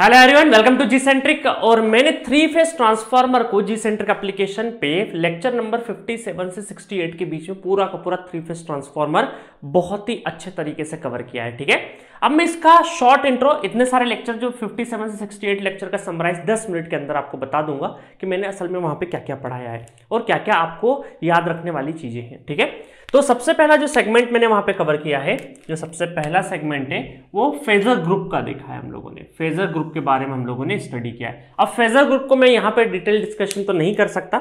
Hello everyone welcome to G centric और मैंने three phase transformer को जी सेंट्रिक एप्लीकेशन पे लेक्चर नंबर 57 से 68 के बीच में पूरा का पूरा थ्री फेस ट्रांसफार्मर बहुत ही अच्छे तरीके से कवर किया है ठीक है अब मैं इसका शॉर्ट इंट्रो इतने सारे लेक्चर जो 57 से 68 लेक्चर का समराइज 10 मिनट के अंदर आपको बता दूंगा कि मैंने असल में वहां पर क्या क्या पढ़ाया है और क्या क्या आपको याद रखने वाली चीज़ें हैं ठीक है थीके? तो सबसे पहला जो सेगमेंट मैंने वहां पे कवर किया है जो सबसे पहला सेगमेंट है वो फेजर ग्रुप का देखा है हम लोगों ने फेजर ग्रुप के बारे में हम लोगों ने स्टडी किया है अब फेजर ग्रुप को मैं यहाँ पे डिटेल डिस्कशन तो नहीं कर सकता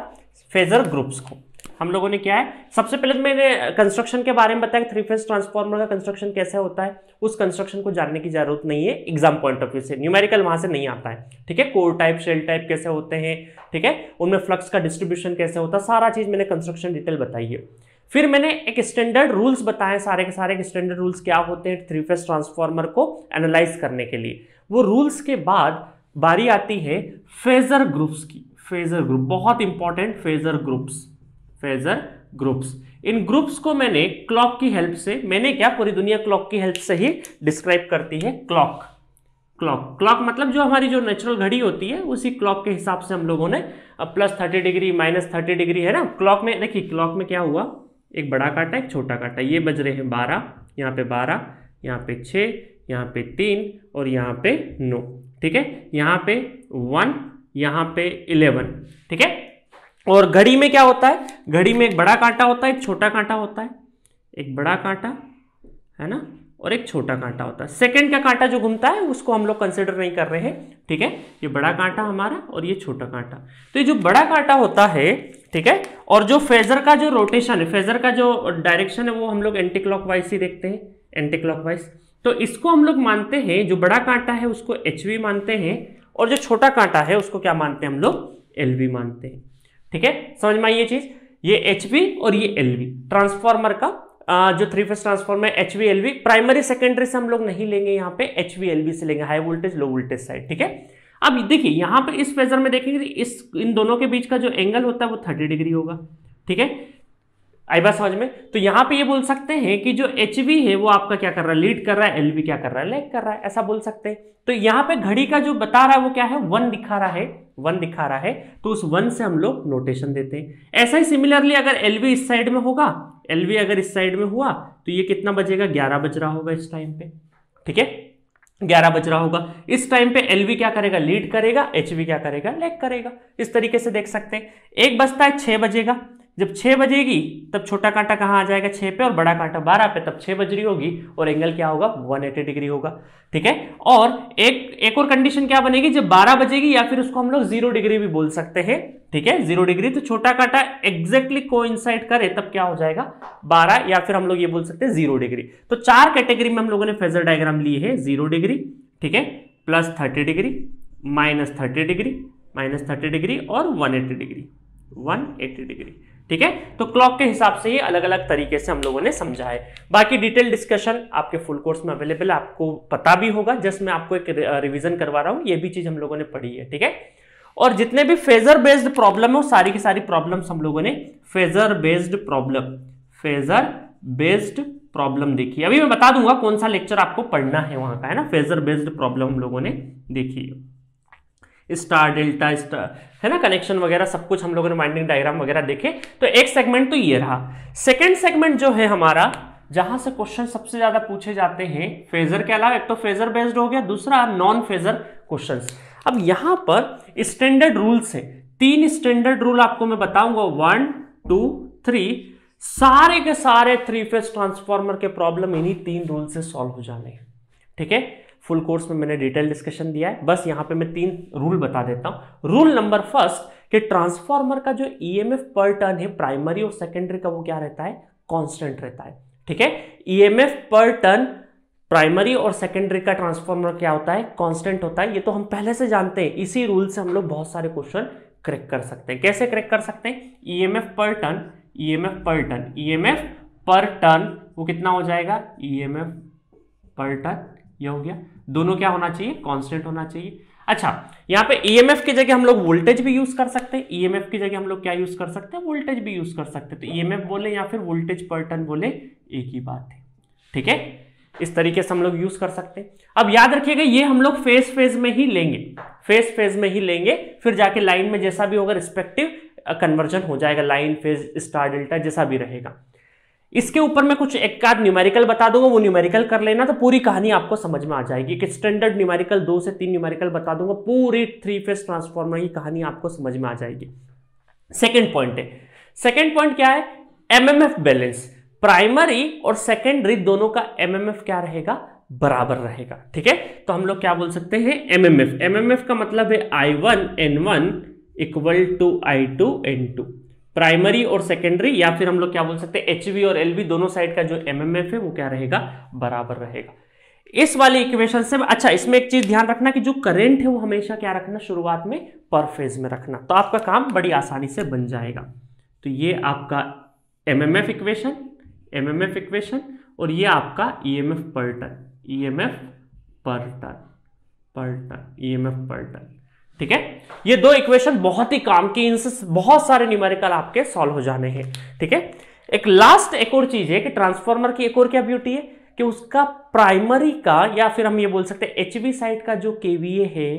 फेजर ग्रुप्स को हम लोगों ने क्या है सबसे पहले तो मैंने कंस्ट्रक्शन के बारे में बताया थ्री फेज ट्रांसफॉर्मर का कंस्ट्रक्शन कैसे होता है उस कंस्ट्रक्शन को जानने की जरूरत नहीं है एग्जाम पॉइंट ऑफ व्यू से न्यूमेरिकल वहां से नहीं आता है ठीक है कोर टाइप शेल टाइप कैसे होते हैं ठीक है उनमें फ्लक्स का डिस्ट्रीब्यूशन कैसे होता है सारा चीज मैंने कंस्ट्रक्शन डिटेल बताई है फिर मैंने एक स्टैंडर्ड रूल्स बताए सारे के सारे स्टैंडर्ड रूल्स क्या होते हैं थ्री फेस ट्रांसफॉर्मर को एनालाइज करने के लिए वो रूल्स के बाद बारी आती है फेजर ग्रुप्स की फेजर ग्रुप बहुत important phasor groups phasor groups इन ग्रुप्स को मैंने क्लॉक की हेल्प से मैंने क्या पूरी दुनिया क्लॉक की हेल्प से ही डिस्क्राइब करती है क्लॉक क्लॉक क्लॉक मतलब जो हमारी जो नेचुरल घड़ी होती है उसी क्लॉक के हिसाब से हम लोगों ने plus thirty degree minus thirty degree है ना क्लॉक में देखिए क्लॉक में क्या हुआ एक बड़ा काटा एक छोटा काटा ये बज रहे हैं बारह यहाँ पे बारह यहाँ पे छः यहाँ पे तीन और यहाँ पे नौ ठीक है यहाँ पे वन यहाँ पे इलेवन ठीक है और घड़ी में क्या होता है घड़ी में एक बड़ा कांटा होता है एक छोटा कांटा होता है एक बड़ा कांटा है ना और एक छोटा कांटा होता है सेकेंड का कांटा जो घूमता है उसको हम लोग कंसिडर नहीं कर रहे हैं ठीक है ये बड़ा कांटा हमारा और ये छोटा कांटा तो ये जो बड़ा कांटा होता है ठीक है और जो फेजर का जो रोटेशन है फेजर का जो डायरेक्शन है वो हम लोग एंटी क्लॉक ही देखते हैं एंटी क्लॉक तो इसको हम लोग मानते हैं जो बड़ा कांटा है उसको एच मानते हैं और जो छोटा कांटा है उसको क्या मानते हैं हम लोग एल मानते हैं ठीक है समझ में आई ये चीज़ ये एच और ये एल ट्रांसफार्मर का जो थ्री फेस ट्रांसफॉर्मर है एच वी प्राइमरी सेकेंडरी से हम लोग नहीं लेंगे यहाँ पे एच वी से लेंगे high voltage low voltage side ठीक है अब देखिए यहाँ पे इस फेजर में देखेंगे इस इन दोनों के बीच का जो एंगल होता है वो थर्टी डिग्री होगा ठीक है आई बात समझ में तो यहां पे ये बोल सकते हैं कि जो एच है वो आपका क्या कर रहा है लीड कर रहा है एल क्या कर रहा है लेग कर रहा है ऐसा बोल सकते हैं तो यहां पे घड़ी का जो बता रहा है वो क्या है वन दिखा रहा है वन दिखा रहा है तो उस वन से हम लोग नोटेशन देते हैं ऐसा ही सिमिलरली अगर एल इस साइड में होगा एल अगर इस साइड में हुआ तो ये कितना बजेगा ग्यारह बज रहा होगा इस टाइम पे ठीक है ग्यारह बज रहा होगा इस टाइम पे एल क्या करेगा लीड करेगा एच क्या करेगा लेग करेगा इस तरीके से देख सकते हैं एक बजता है छह बजेगा जब छः बजेगी तब छोटा कांटा कहाँ आ जाएगा छः पे और बड़ा कांटा बारह पे तब छः बज रही होगी और एंगल क्या होगा वन एटी डिग्री होगा ठीक है और एक एक और कंडीशन क्या बनेगी जब बारह बजेगी या फिर उसको हम लोग जीरो डिग्री भी बोल सकते हैं ठीक है जीरो डिग्री तो छोटा कांटा एग्जैक्टली को करे तब क्या हो जाएगा बारह या फिर हम लोग ये बोल सकते हैं जीरो डिग्री तो चार कैटेगरी में हम लोगों ने फेजर डायग्राम लिए है जीरो डिग्री ठीक है plus thirty degree minus thirty degree minus thirty degree और one eighty degree one eighty degree ठीक है तो क्लॉक के हिसाब से ही अलग अलग तरीके से हम लोगों ने समझा है बाकी डिटेल डिस्कशन आपके फुल कोर्स में अवेलेबल है आपको पता भी होगा जस्ट मैं आपको एक रिविजन करवा रहा हूँ ये भी चीज़ हम लोगों ने पढ़ी है ठीक है और जितने भी फेजर बेस्ड प्रॉब्लम है वो सारी की सारी प्रॉब्लम्स हम लोगों ने phasor based problem phasor based problem देखी अभी मैं बता दूंगा कौन सा लेक्चर आपको पढ़ना है वहां का है ना फेजर बेस्ड प्रॉब्लम हम लोगों ने देखी स्टार डेल्टा स्टार है ना कनेक्शन वगैरह सब कुछ हम लोगों ने वाइंडिंग डायग्राम वगैरह देखे तो एक सेगमेंट तो ये रहा सेकेंड सेगमेंट जो है हमारा जहां से क्वेश्चन सबसे ज्यादा पूछे जाते हैं फेजर के अलावा एक तो फेजर बेस्ड हो गया दूसरा नॉन फेजर क्वेश्चन अब यहां पर स्टैंडर्ड रूल्स है तीन स्टैंडर्ड रूल आपको मैं बताऊंगा वन टू थ्री सारे के सारे थ्री फेज ट्रांसफॉर्मर के प्रॉब्लम इन्हीं तीन रूल से सॉल्व हो जाने ठीक है फुल कोर्स में मैंने डिटेल डिस्कशन दिया है बस यहाँ पे मैं तीन रूल बता देता हूँ रूल नंबर फर्स्ट कि ट्रांसफार्मर का जो ईएमएफ e पर टर्न है प्राइमरी और सेकेंडरी का वो क्या रहता है कॉन्स्टेंट रहता है ठीक है EMF e per turn primary और सेकेंडरी का ट्रांसफार्मर क्या होता है कॉन्स्टेंट होता है ये तो हम पहले से जानते हैं इसी रूल से हम लोग बहुत सारे क्वेश्चन क्रैक कर सकते हैं कैसे क्रैक कर सकते हैं EMF e per turn EMF per turn EMF per turn वो कितना हो जाएगा ईएमएफ पर टर्न ये हो गया दोनों क्या होना चाहिए कांस्टेंट होना चाहिए अच्छा यहाँ पे ईएमएफ e की जगह हम लोग वोल्टेज भी यूज कर सकते हैं ईएमएफ e की जगह हम लोग क्या यूज कर सकते हैं वोल्टेज भी यूज कर सकते हैं तो ईएमएफ e बोले या फिर वोल्टेज पर टन बोले एक ही बात है ठीक है इस तरीके से हम लोग यूज कर सकते हैं अब याद रखिएगा ये हम लोग फेस फेज में ही लेंगे फेस फेज में ही लेंगे फिर जाके लाइन में जैसा भी होगा रिस्पेक्टिव कन्वर्जन हो जाएगा लाइन फेज स्टार डेल्टा जैसा भी रहेगा इसके ऊपर मैं कुछ एक आध न्यूमेरिकल बता दूंगा वो न्यूमेरिकल कर लेना तो पूरी कहानी आपको समझ में आ जाएगी एक स्टैंडर्ड न्यूमेरिकल दो से तीन न्यूमेरिकल बता दूंगा पूरी थ्री फेस ट्रांसफॉर्मर की कहानी आपको समझ में आ जाएगी सेकेंड पॉइंट है सेकेंड पॉइंट क्या है एमएमएफ बैलेंस प्राइमरी और सेकेंडरी दोनों का एमएमएफ क्या रहेगा बराबर रहेगा ठीक है तो हम लोग क्या बोल सकते हैं एमएमएफ एमएमएफ का मतलब है I one N one equal to I two N two primary और सेकेंडरी या फिर हम लोग क्या बोल सकते हैं एच और एल दोनों साइड का जो एम है वो क्या रहेगा बराबर रहेगा इस वाली इक्वेशन से अच्छा इसमें एक चीज ध्यान रखना कि जो करंट है वो हमेशा क्या रखना शुरुआत में पर फेज में रखना तो आपका काम बड़ी आसानी से बन जाएगा तो ये आपका M M F equation M M F equation और ये आपका E M F per turn E M F per turn per turn E M F per turn ठीक है ये दो इक्वेशन बहुत ही काम की इनसे बहुत सारे न्यूमेरिकल आपके सॉल्व हो जाने हैं ठीक है थीके? एक लास्ट एक और चीज है कि ट्रांसफॉर्मर की एक और क्या ब्यूटी है कि उसका प्राइमरी का या फिर हम ये बोल सकते हैं एच साइड का जो केवीए है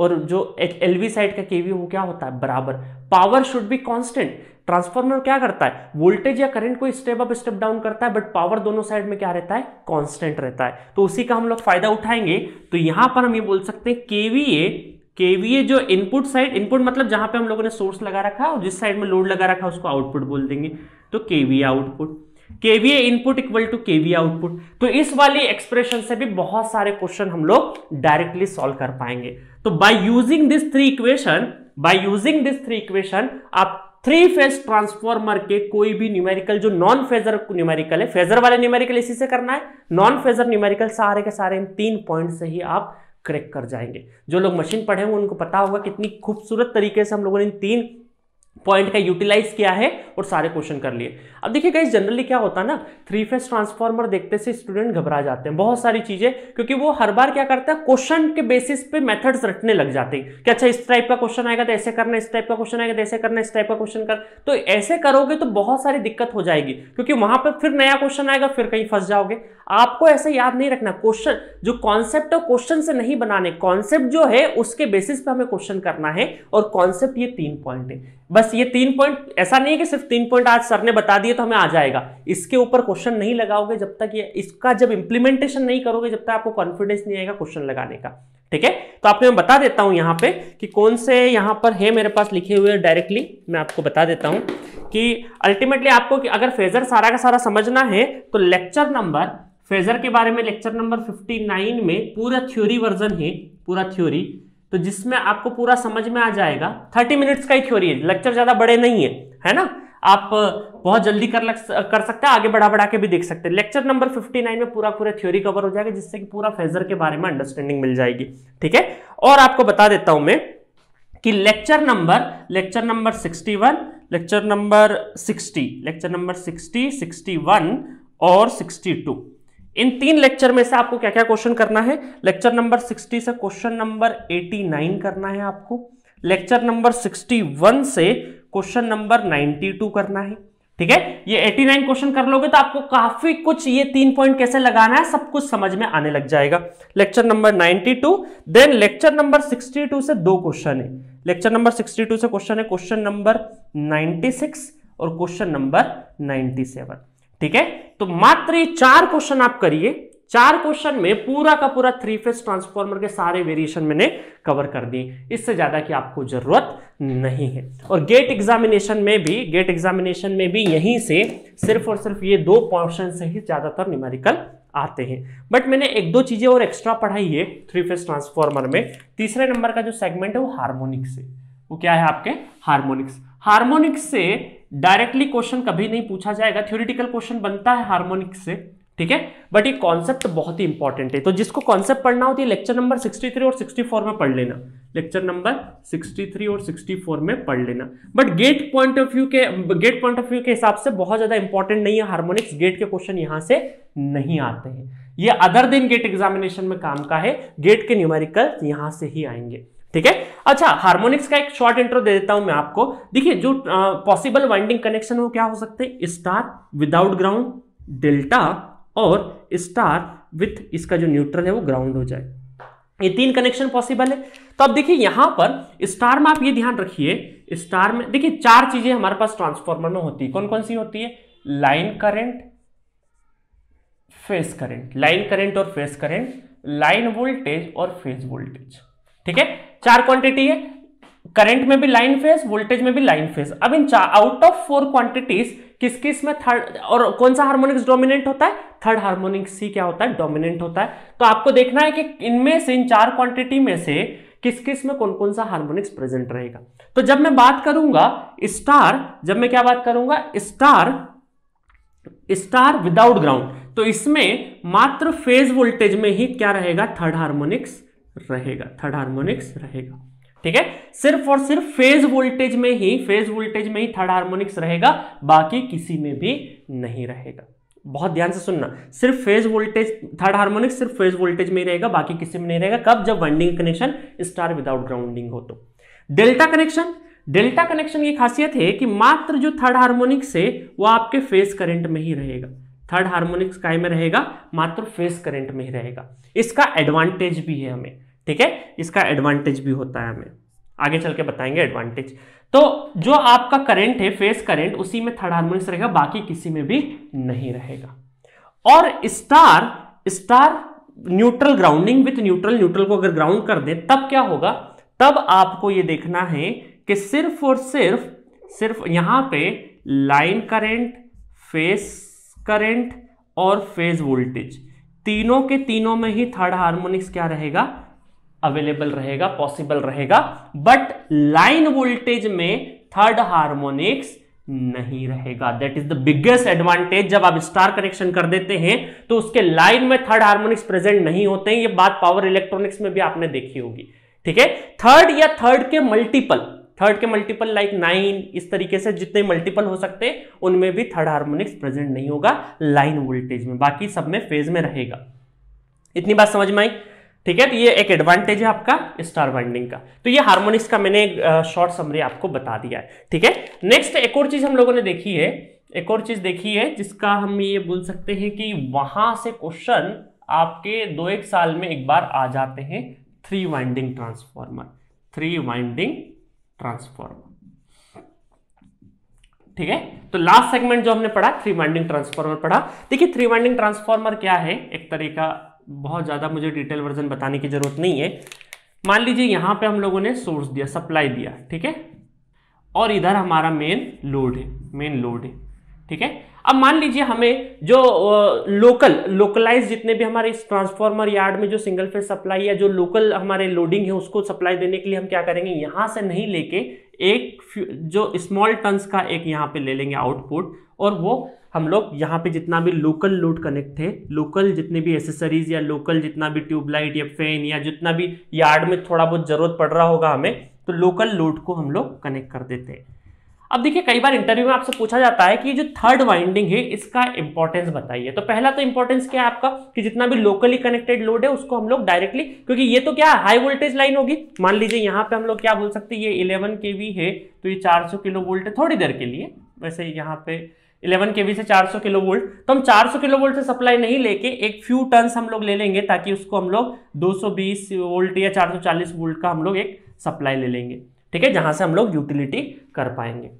और जो एल वी साइड का केवी वो क्या होता है बराबर power should be constant transformer क्या करता है वोल्टेज या करंट को स्टेप अप स्टेप डाउन करता है बट पावर दोनों साइड में क्या रहता है कांस्टेंट रहता है तो उसी का हम लोग फायदा उठाएंगे तो यहां पर हम ये बोल सकते हैं केवीए केवीए जो इनपुट साइड इनपुट मतलब जहां पे हम लोगों ने सोर्स लगा रखा और जिस साइड में लोड लगा रखा उसको आउटपुट बोल देंगे तो KVA output KVA input equal to KVA output तो इस वाली एक्सप्रेशन से भी बहुत सारे क्वेश्चन हम लोग डायरेक्टली सॉल्व कर पाएंगे तो by using this three equation by using this three equation आप थ्री फेज ट्रांसफॉर्मर के कोई भी न्यूमेरिकल जो नॉन फेजर न्यूमेरिकल है फेजर वाले न्यूमेरिकल इसी से करना है नॉन फेजर न्यूमेरिकल सारे के सारे इन तीन पॉइंट से ही आप क्रैक कर जाएंगे जो लोग मशीन पढ़े हैं उनको पता होगा कितनी खूबसूरत तरीके से हम लोगों ने तीन पॉइंट का यूटिलाइज किया है और सारे क्वेश्चन कर लिए अब देखिए गाइस जनरली क्या होता है ना थ्री फेस ट्रांसफार्मर देखते से स्टूडेंट घबरा जाते हैं बहुत सारी चीजें क्योंकि वो हर बार क्या करता है क्वेश्चन के बेसिस पे मेथड्स रटने लग जाते हैं कि अच्छा इस टाइप का क्वेश्चन आएगा तो ऐसे करना इस टाइप का क्वेश्चन आएगा तो ऐसे करना इस टाइप का क्वेश्चन कर तो ऐसे करोगे तो बहुत सारी दिक्कत हो जाएगी क्योंकि वहां पर फिर नया क्वेश्चन आएगा फिर कहीं फंस जाओगे आपको ऐसे याद नहीं रखना क्वेश्चन जो कॉन्सेप्ट और क्वेश्चन से नहीं बनाने कॉन्सेप्ट जो है उसके बेसिस पे हमें क्वेश्चन करना है और कॉन्सेप्ट ये तीन पॉइंट है बस ये तीन पॉइंट ऐसा नहीं है कि सिर्फ तीन पॉइंट आज सर ने बता दिए तो हमें आ जाएगा इसके ऊपर क्वेश्चन नहीं लगाओगे जब तक ये इसका जब इंप्लीमेंटेशन नहीं करोगे जब तक आपको कॉन्फिडेंस नहीं आएगा क्वेश्चन लगाने का ठीक है तो आपने मैं बता देता हूं यहाँ पे कि कौन से यहां पर है मेरे पास लिखे हुए डायरेक्टली मैं आपको बता देता हूं कि अल्टीमेटली आपको कि अगर फेजर सारा का सारा समझना है तो लेक्चर नंबर फेजर के बारे में लेक्चर नंबर 59 में पूरा थ्योरी वर्जन है पूरा थ्योरी तो जिसमें आपको पूरा समझ में आ जाएगा 30 मिनट्स का ही थ्योरी है लेक्चर ज़्यादा बड़े नहीं है है ना आप बहुत जल्दी कर लग, कर सकते हैं आगे बढ़ा बढ़ा के भी देख सकते हैं लेक्चर नंबर 59 में पूरा पूरा थ्योरी कवर हो जाएगा जिससे कि पूरा फेजर के बारे में अंडरस्टैंडिंग मिल जाएगी ठीक है और आपको बता देता हूं मैं कि lecture number lecture number 61 lecture number 60 lecture number 60, 61 और 62 इन तीन लेक्चर में से आपको क्या क्या क्वेश्चन करना है लेक्चर नंबर 60 से क्वेश्चन नंबर 89 करना है आपको लेक्चर नंबर 61 से क्वेश्चन नंबर 92 करना है ठीक है ये 89 क्वेश्चन कर लोगे तो आपको काफी कुछ ये तीन पॉइंट कैसे लगाना है सब कुछ समझ में आने लग जाएगा lecture number 92 then lecture number 62 से दो क्वेश्चन है लेक्चर नंबर 62 से क्वेश्चन है क्वेश्चन नंबर 96 और क्वेश्चन नंबर 97 ठीक है तो मात्र ये चार क्वेश्चन आप करिए चार क्वेश्चन में पूरा का पूरा थ्री फेज ट्रांसफॉर्मर के सारे वेरिएशन मैंने कवर कर दिए इससे ज्यादा की आपको जरूरत नहीं है और गेट एग्जामिनेशन में भी गेट एग्जामिनेशन में भी यहीं से सिर्फ और सिर्फ ये दो पोर्शन से ही ज्यादातर न्यूमेरिकल आते हैं बट मैंने एक दो चीज़ें और एक्स्ट्रा पढ़ाई है थ्री फेस ट्रांसफॉर्मर में तीसरे नंबर का जो सेगमेंट है वो हारमोनिक्स है वो क्या है आपके हारमोनिक्स हारमोनिक्स से डायरेक्टली क्वेश्चन कभी नहीं पूछा जाएगा थ्योरिटिकल क्वेश्चन बनता है हार्मोनिक्स से ठीक है बट ये कॉन्सेप्ट बहुत ही इंपॉर्टेंट है तो जिसको कॉन्सेप्ट पढ़ना होती है लेक्चर नंबर 63 और 64 में पढ़ लेना लेक्चर नंबर 63 और 64 में पढ़ लेना but GATE point of view के गेट पॉइंट ऑफ व्यू के हिसाब से बहुत ज़्यादा इंपॉर्टेंट नहीं है हार्मोनिक्स गेट के क्वेश्चन यहाँ से नहीं आते हैं ये अदर देन गेट एग्जामिनेशन में काम का है गेट के न्यूमेरिकल यहाँ से ही आएंगे ठीक है अच्छा हार्मोनिक्स का एक शॉर्ट इंट्रो दे देता हूं मैं आपको देखिए जो पॉसिबल वाइंडिंग कनेक्शन वो क्या हो सकते हैं स्टार विदाउट ग्राउंड डेल्टा और स्टार विथ इसका जो न्यूट्रल है वो ग्राउंड हो जाए ये तीन कनेक्शन पॉसिबल है तो अब देखिए यहां पर स्टार में आप ये ध्यान रखिए स्टार में देखिए चार चीजें हमारे पास ट्रांसफॉर्मर में होती है कौन कौन सी होती है line current phase current line current और फेस करंट लाइन वोल्टेज और फेस वोल्टेज ठीक है चार क्वांटिटी है करंट में भी लाइन फेज वोल्टेज में भी लाइन फेज अब इन आउट ऑफ फोर क्वांटिटीज किस किस में थर्ड और कौन सा हार्मोनिक्स डोमिनेंट होता है थर्ड हार्मोनिक्स सी क्या होता है डोमिनेंट होता है तो आपको देखना है कि इनमें से इन चार क्वांटिटी में से किस किस में कौन कौन सा हार्मोनिक्स प्रेजेंट रहेगा तो जब मैं बात करूंगा स्टार जब मैं क्या बात करूंगा स्टार स्टार विदाउट ग्राउंड तो इसमें मात्र फेज वोल्टेज में ही क्या रहेगा थर्ड हार्मोनिक्स रहेगा थर्ड हार्मोनिक्स रहेगा ठीक है सिर्फ और सिर्फ फेज वोल्टेज में ही फेज वोल्टेज में ही थर्ड हार्मोनिक्स रहेगा बाकी किसी में भी नहीं रहेगा बहुत ध्यान से सुनना सिर्फ फेज वोल्टेज थर्ड हार्मोनिक्स सिर्फ फेज वोल्टेज में ही रहेगा बाकी किसी में नहीं रहेगा कब जब winding connection star without grounding हो तो डेल्टा कनेक्शन डेल्टा कनेक्शन की खासियत है कि मात्र जो थर्ड हार्मोनिक्स है वो आपके फेज करंट में ही रहेगा थर्ड हार्मोनिक्स काय में रहेगा मात्र फेज करंट में ही रहेगा इसका एडवांटेज भी है हमें ठीक है इसका एडवांटेज भी होता है हमें आगे चल के बताएंगे एडवांटेज तो जो आपका करंट है फेस करंट उसी में थर्ड हार्मोनिक्स रहेगा बाकी किसी में भी नहीं रहेगा और star star neutral grounding with neutral neutral को अगर ग्राउंड कर दे तब क्या होगा तब आपको यह देखना है कि सिर्फ और सिर्फ सिर्फ यहां पे लाइन करंट फेस करंट और फेज वोल्टेज तीनों के तीनों में ही थर्ड हार्मोनिक्स क्या रहेगा अवेलेबल रहेगा पॉसिबल रहेगा बट लाइन वोल्टेज में थर्ड हार्मोनिक्स नहीं रहेगा that is the biggest advantage जब आप स्टार कनेक्शन कर देते हैं तो उसके लाइन में थर्ड हार्मोनिक्स प्रेजेंट नहीं होते हैं ये बात पावर इलेक्ट्रॉनिक्स में भी आपने देखी होगी ठीक है थर्ड या थर्ड के मल्टीपल थर्ड के मल्टीपल लाइक नाइन इस तरीके से जितने मल्टीपल हो सकते हैं उनमें भी थर्ड हार्मोनिक्स प्रेजेंट नहीं होगा लाइन वोल्टेज में बाकी सब में फेज में रहेगा इतनी बात समझ में आई ठीक है तो ये एक एडवांटेज है आपका स्टार बाइंडिंग का तो ये हार्मोनिक्स का मैंने शॉर्ट समरी आपको बता दिया है ठीक है नेक्स्ट एक और चीज हम लोगों ने देखी है एक और चीज देखी है जिसका हम ये बोल सकते हैं कि वहां से क्वेश्चन आपके दो एक साल में एक बार आ जाते हैं three winding transformer three winding transformer ठीक है तो लास्ट सेगमेंट जो हमने पढ़ा थ्री वाइंडिंग ट्रांसफॉर्मर पढ़ा देखिए थ्री वाइंडिंग ट्रांसफॉर्मर क्या है एक तरीका बहुत ज़्यादा मुझे डिटेल वर्जन बताने की ज़रूरत नहीं है मान लीजिए यहाँ पे हम लोगों ने सोर्स दिया सप्लाई दिया ठीक है और इधर हमारा मेन लोड है मेन लोड है ठीक है अब मान लीजिए हमें जो लोकल लोकलाइज जितने भी हमारे इस ट्रांसफॉर्मर यार्ड में जो सिंगल फेज सप्लाई या जो लोकल हमारे लोडिंग है उसको सप्लाई देने के लिए हम क्या करेंगे यहाँ से नहीं लेके एक जो स्मॉल टंस का एक यहाँ पे ले लेंगे आउटपुट और वो हम लोग यहाँ पे जितना भी लोकल लोड कनेक्ट थे लोकल जितने भी एसेसरीज या लोकल जितना भी ट्यूबलाइट या फैन या जितना भी यार्ड में थोड़ा बहुत ज़रूरत पड़ रहा होगा हमें तो लोकल लोड को हम लोग कनेक्ट कर देते हैं अब देखिए कई बार इंटरव्यू में आपसे पूछा जाता है कि जो थर्ड वाइंडिंग है इसका इंपॉर्टेंस बताइए तो पहला तो इंपॉर्टेंस क्या है आपका कि जितना भी लोकली कनेक्टेड लोड है उसको हम लोग डायरेक्टली क्योंकि ये तो क्या हाई वोल्टेज लाइन होगी मान लीजिए यहाँ पे हम लोग क्या बोल सकते हैं ये 11 के है तो ये 400 किलो वोल्ट है थोड़ी देर के लिए वैसे यहाँ पे 11 के से 400 किलो वोल्ट तो हम 400 किलो वोल्ट से सप्लाई नहीं लेके एक फ्यू टन्स हम लोग ले लेंगे ताकि उसको हम लोग 220 वोल्ट या 440 वोल्ट का हम लोग एक सप्लाई ले लेंगे ठीक है जहां से हम लोग यूटिलिटी कर पाएंगे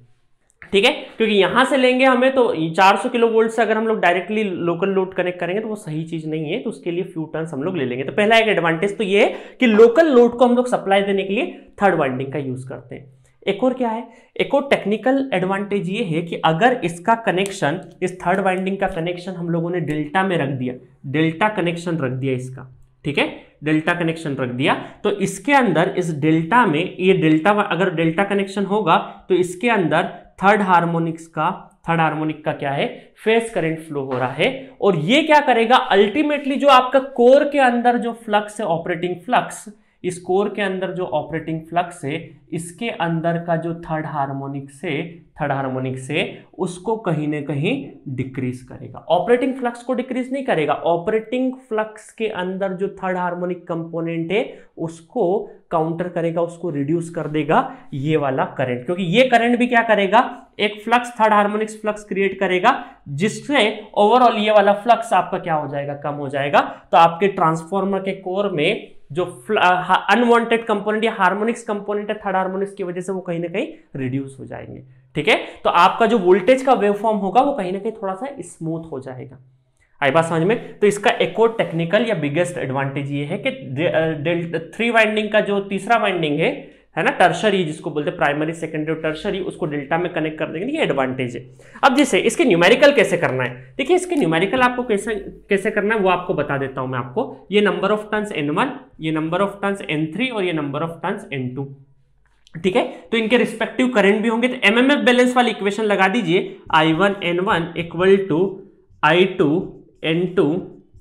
ठीक है क्योंकि यहां से लेंगे हमें तो 400 किलो वोल्ट से अगर हम लोग डायरेक्टली लोकल लोड कनेक्ट करेंगे तो वो सही चीज नहीं है तो उसके लिए फ्यू टर्न्स हम लोग ले लेंगे तो पहला एक एडवांटेज तो ये है कि लोकल लोड को हम लोग सप्लाई देने के लिए थर्ड वाइंडिंग का यूज करते हैं एक और क्या है एक और टेक्निकल एडवांटेज ये है कि अगर इसका कनेक्शन इस थर्ड वाइंडिंग का कनेक्शन हम लोगों ने डेल्टा में रख दिया डेल्टा कनेक्शन रख दिया इसका ठीक है डेल्टा कनेक्शन रख दिया तो इसके अंदर इस डेल्टा में ये डेल्टा अगर डेल्टा कनेक्शन होगा तो इसके अंदर थर्ड हार्मोनिक्स का थर्ड हार्मोनिक का क्या है फेस करंट फ्लो हो रहा है और ये क्या करेगा अल्टीमेटली जो आपका कोर के अंदर जो फ्लक्स है ऑपरेटिंग फ्लक्स इस कोर के अंदर जो ऑपरेटिंग फ्लक्स है इसके अंदर का जो थर्ड हार्मोनिक से थर्ड हार्मोनिक से उसको कहीं ना कहीं डिक्रीज करेगा ऑपरेटिंग फ्लक्स को डिक्रीज नहीं करेगा ऑपरेटिंग फ्लक्स के अंदर जो थर्ड हार्मोनिक कंपोनेंट है उसको काउंटर करेगा उसको रिड्यूस कर देगा ये वाला करंट क्योंकि ये करंट भी क्या करेगा एक flux third harmonics flux create करेगा जिससे ओवरऑल ये वाला फ्लक्स आपका क्या हो जाएगा कम हो जाएगा तो आपके ट्रांसफॉर्मर के कोर में जो अनवांटेड कंपोनेंट या हार्मोनिक्स कंपोनेंट है थर्ड हार्मोनिक्स की वजह से वो कहीं ना कहीं रिड्यूस हो जाएंगे ठीक है तो आपका जो वोल्टेज का वेवफॉर्म होगा वो कहीं ना कहीं थोड़ा सा स्मूथ हो जाएगा आई बात समझ में तो इसका एक और टेक्निकल या बिगेस्ट एडवांटेज ये है कि थ्री वाइंडिंग का जो तीसरा वाइंडिंग है है ना टर्शरी जिसको बोलते हैं प्राइमरी सेकेंडरी टर्शरी उसको डेल्टा में कनेक्ट कर देंगे ये एडवांटेज है अब जैसे इसके न्यूमेरिकल कैसे करना है देखिए इसके न्यूमेरिकल आपको कैसे कैसे करना है वो आपको बता देता हूं मैं आपको ये number of turns N one ये number of turns N three और ये number of turns N two ठीक है तो इनके रिस्पेक्टिव करेंट भी होंगे तो एम एम एफ बैलेंस वाली इक्वेशन लगा दीजिए I one N one equal to I two N two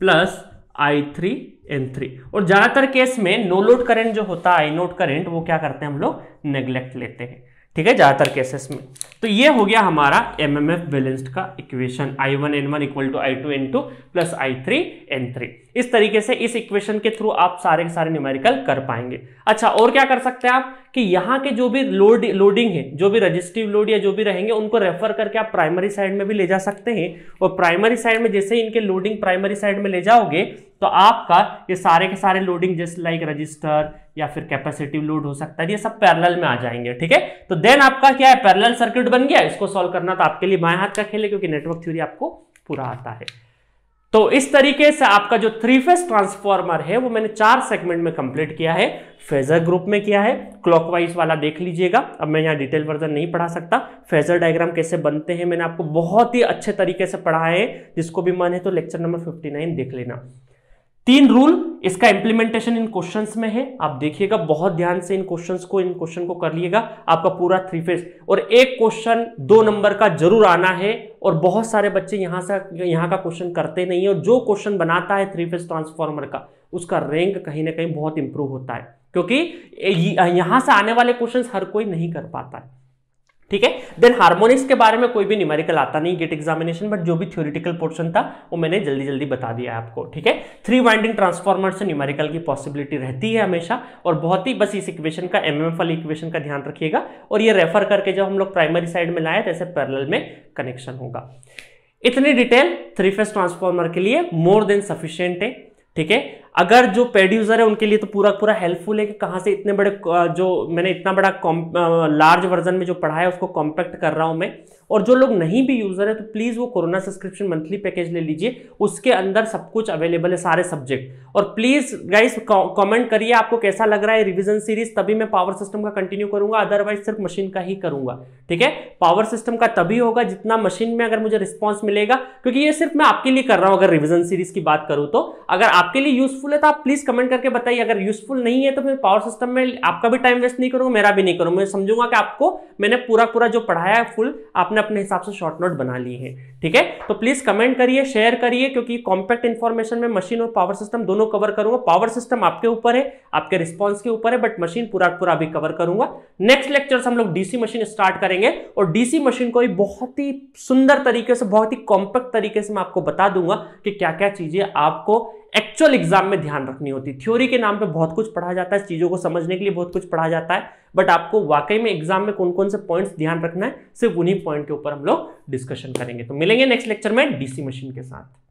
plus I three N three और ज़्यादातर केस में नो लोड करंट जो होता है आई नोट करंट वो क्या करते हैं हम लोग नेग्लेक्ट लेते हैं ठीक है ज़्यादातर केसेस में तो ये हो गया हमारा एम एम एफ बैलेंस्ड का equation I one N one equal to I two N two plus I three N three इस तरीके से इस इक्वेशन के थ्रू आप सारे के सारे न्यूमेरिकल कर पाएंगे अच्छा और क्या कर सकते हैं आप कि यहाँ के जो भी लोड लोडिंग है जो भी रजिस्टिव लोड या जो भी रहेंगे उनको रेफर करके आप प्राइमरी साइड में भी ले जा सकते हैं और प्राइमरी साइड में जैसे इनके लोडिंग प्राइमरी साइड में ले जाओगे तो आपका ये सारे के सारे लोडिंग जैसे लाइक रजिस्टर या फिर कैपेसिटिव लोड हो सकता है ये सब पैरल में आ जाएंगे ठीक है तो देन आपका क्या है पैरल सर्किट बन गया इसको सॉल्व करना तो आपके लिए बाएं हाथ का खेल है क्योंकि नेटवर्क थ्योरी आपको पूरा आता है तो इस तरीके से आपका जो थ्री फेस ट्रांसफॉर्मर है वो मैंने चार सेगमेंट में कंप्लीट किया है फेजर ग्रुप में किया है क्लॉकवाइज वाला देख लीजिएगा अब मैं यहाँ डिटेल वर्जन नहीं पढ़ा सकता फेजर डायग्राम कैसे बनते हैं मैंने आपको बहुत ही अच्छे तरीके से पढ़ाए हैं जिसको भी मन है तो लेक्चर नंबर 59 देख लेना तीन रूल इसका इंप्लीमेंटेशन इन क्वेश्चंस में है आप देखिएगा बहुत ध्यान से इन क्वेश्चंस को इन क्वेश्चन को कर लिएगा आपका पूरा थ्री फेज और एक क्वेश्चन दो नंबर का जरूर आना है और बहुत सारे बच्चे यहाँ से यहाँ का क्वेश्चन करते नहीं है और जो क्वेश्चन बनाता है थ्री फेज ट्रांसफॉर्मर का उसका रैंक कहीं ना कहीं बहुत इंप्रूव होता है क्योंकि यहां से आने वाले क्वेश्चन हर कोई नहीं कर पाता है ठीक है देन हार्मोनिक्स के बारे में कोई भी न्यूमेरिकल आता नहीं गेट एग्जामिनेशन बट जो भी थ्योरिटिकल पोर्शन था वो मैंने जल्दी जल्दी बता दिया आपको ठीक है थ्री वाइंडिंग ट्रांसफॉर्मर से न्यूमेरिकल की पॉसिबिलिटी रहती है हमेशा और बहुत ही बस इस इक्वेशन का एम एम इक्वेशन का ध्यान रखिएगा और ये रेफर करके जब हम लोग प्राइमरी साइड में लाए तो ऐसे पैरल में कनेक्शन होगा इतनी डिटेल थ्री फेस ट्रांसफॉर्मर के लिए मोर देन सफिशियंट है ठीक है अगर जो पेड यूजर है उनके लिए तो पूरा पूरा हेल्पफुल है कि कहाँ से इतने बड़े जो मैंने इतना बड़ा लार्ज वर्जन में जो पढ़ा है उसको कॉम्पैक्ट कर रहा हूँ मैं और जो लोग नहीं भी यूजर है तो प्लीज़ वो कोरोना सब्सक्रिप्शन मंथली पैकेज ले लीजिए उसके अंदर सब कुछ अवेलेबल है सारे सब्जेक्ट और प्लीज़ गाइस कमेंट करिए आपको कैसा लग रहा है रिविजन सीरीज तभी मैं पावर सिस्टम का कंटिन्यू करूंगा अदरवाइज सिर्फ मशीन का ही करूंगा ठीक है पावर सिस्टम का तभी होगा जितना मशीन में अगर मुझे रिस्पॉन्स मिलेगा क्योंकि ये सिर्फ मैं आपके लिए कर रहा हूँ अगर रिविजन सीरीज की बात करूँ तो अगर आपके लिए यूजफुल यूज़फुल है तो आप प्लीज़ कमेंट करके बताइए अगर यूज़फुल नहीं है तो फिर पावर सिस्टम में आपका भी टाइम वेस्ट नहीं करूंगा मेरा भी नहीं करूंगा मैं समझूंगा कि आपको मैंने पूरा पूरा जो पढ़ाया है फुल आपने अपने हिसाब से शॉर्ट नोट बना लिए हैं ठीक है तो प्लीज़ कमेंट करिए शेयर करिए क्योंकि कॉम्पैक्ट इन्फॉर्मेशन में मशीन और पावर सिस्टम दोनों कवर करूंगा पावर सिस्टम आपके ऊपर है आपके रिस्पॉन्स के ऊपर है बट मशीन पूरा पूरा भी कवर करूंगा नेक्स्ट लेक्चर हम लोग डीसी मशीन स्टार्ट करेंगे और डीसी मशीन को भी बहुत ही सुंदर तरीके से बहुत ही कॉम्पैक्ट तरीके से मैं आपको बता दूंगा कि क्या क्या चीज़ें आपको एक्चुअल एग्जाम में ध्यान रखनी होती थ्योरी के नाम पे बहुत कुछ पढ़ा जाता है चीज़ों को समझने के लिए बहुत कुछ पढ़ा जाता है बट आपको वाकई में एग्जाम में कौन कौन से पॉइंट्स ध्यान रखना है सिर्फ उन्हीं पॉइंट के ऊपर हम लोग डिस्कशन करेंगे तो मिलेंगे नेक्स्ट लेक्चर में डीसी मशीन के साथ